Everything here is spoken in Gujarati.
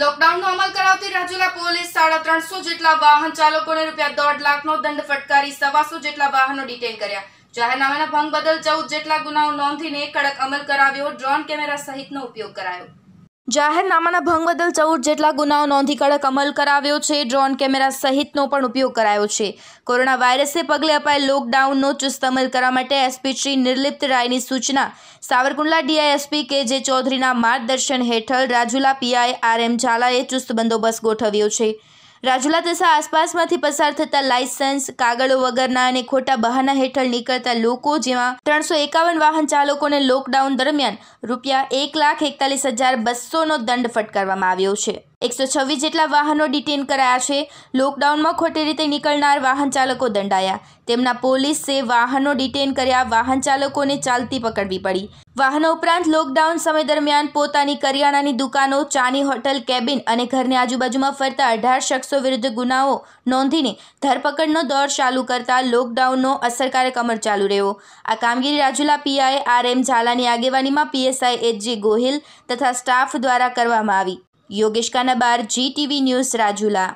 લોકડાઉનનો અમલ કરાવતી રાજુલા પોલીસ સાડા ત્રણસો જેટલા વાહન ચાલકોને રૂપિયા દોઢ લાખનો દંડ ફટકારી સવાસો જેટલા વાહનો ડિટેન કર્યા જાહેરનામાના ભંગ બદલ ચૌદ જેટલા ગુનાઓ નોંધીને કડક અમલ કરાવ્યો ડ્રોન કેમેરા સહિતનો ઉપયોગ કરાયો જાહેરનામાના ભંગ બદલ ચૌદ જેટલા ગુનાઓ નોંધી કડક અમલ કરાવ્યો છે ડ્રોન કેમેરા સહિતનો પણ ઉપયોગ કરાયો છે કોરોના વાયરસને પગલે અપાયેલ લોકડાઉનનો ચુસ્ત અમલ કરવા માટે એસપી શ્રી નિર્લિપ્ત રાયની સૂચના સાવરકુંડલા ડીઆઈએસપી કે જે ચૌધરીના માર્ગદર્શન હેઠળ રાજુલા પીઆઈ આર એમ ઝાલાએ ચુસ્ત બંદોબસ્ત ગોઠવ્યો છે રાજુલા તથા આસપાસમાંથી પસાર થતા લાયસન્સ કાગળો વગરના અને ખોટા બહાના હેઠળ નીકળતા લોકો જેવા ત્રણસો એકાવન વાહન ચાલકોને લોકડાઉન દરમિયાન રૂપિયા એક લાખ એકતાલીસ હજાર બસોનો દંડ ફટકારવામાં આવ્યો છે એકસો છવ્વીસ જેટલા વાહનો ડિટેન કરાયા છે લોકડાઉનમાં ખોટી રીતે નીકળનાર વાહન ચાલકો દંડાયા તેમના પોલીસે વાહનો ડિટેન કર્યા વાહન ચાલકોને ચાલતી પકડવી પડી વાહનો ઉપરાંત લોકડાઉન સમય દરમિયાન પોતાની કરિયાણાની દુકાનો ચાની હોટલ કેબિન અને ઘરની આજુબાજુમાં ફરતા અઢાર શખ્સો વિરુદ્ધ ગુનાઓ નોંધીને ધરપકડનો દોર ચાલુ કરતા લોકડાઉનનો અસરકારક અમર ચાલુ રહ્યો આ કામગીરી રાજુલા પીઆઈ આર એમ ઝાલાની આગેવાનીમાં પીએસઆઈ એચ જે ગોહિલ તથા સ્ટાફ દ્વારા કરવામાં આવી Yogesh Kanabar G TV news Rajula